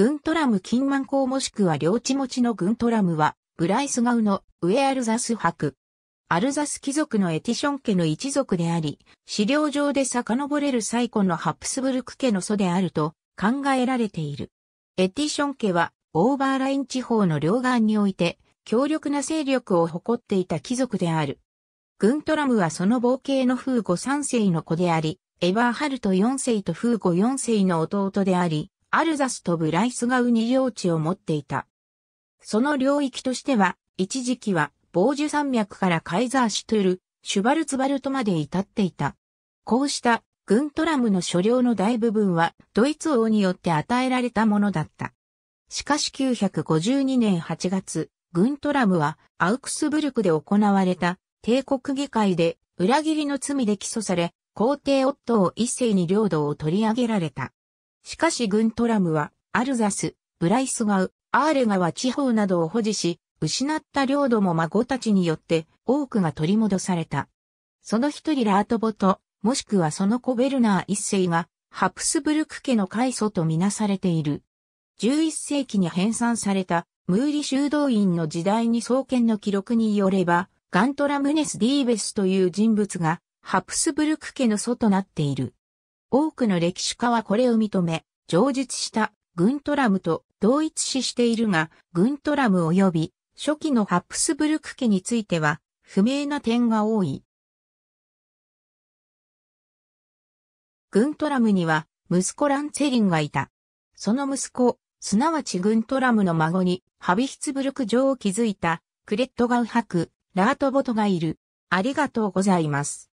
グントラム金満港もしくは領地持ちのグントラムは、ブライスガウのウェアルザス伯。アルザス貴族のエティション家の一族であり、資料上で遡れる最古のハプスブルク家の祖であると考えられている。エティション家は、オーバーライン地方の両岸において、強力な勢力を誇っていた貴族である。グントラムはその冒険のフーゴ世の子であり、エァーハルト四世とフーゴ世の弟であり、アルザスとブライスガウに領地を持っていた。その領域としては、一時期は、防樹山脈からカイザーシュトゥル、シュバルツバルトまで至っていた。こうした、グントラムの所領の大部分は、ドイツ王によって与えられたものだった。しかし952年8月、グントラムは、アウクスブルクで行われた、帝国議会で、裏切りの罪で起訴され、皇帝夫を一世に領土を取り上げられた。しかし軍トラムは、アルザス、ブライス川、アーレ川地方などを保持し、失った領土も孫たちによって多くが取り戻された。その一人ラートボト、もしくはその子ベルナー一世が、ハプスブルク家の開祖とみなされている。11世紀に編纂された、ムーリ修道院の時代に創建の記録によれば、ガントラムネス・ディーベスという人物が、ハプスブルク家の祖となっている。多くの歴史家はこれを認め、上述したグントラムと同一視しているが、グントラム及び初期のハプスブルク家については不明な点が多い。グントラムには息子ランツェリンがいた。その息子、すなわちグントラムの孫にハビヒツブルク城を築いたクレットガウハク、ラートボトがいる。ありがとうございます。